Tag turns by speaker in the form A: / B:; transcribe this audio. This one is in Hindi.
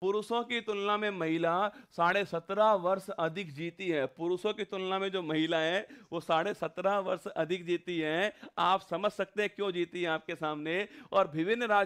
A: पुरुषों की तुलना में महिला साढ़े सत्रह वर्ष अधिक जीती है पुरुषों की तुलना में जो महिला है वो साढ़े सत्रह वर्ष अधिक जीती है आप समझ सकते हैं क्यों जीती है आपके सामने और विभिन्न राज्य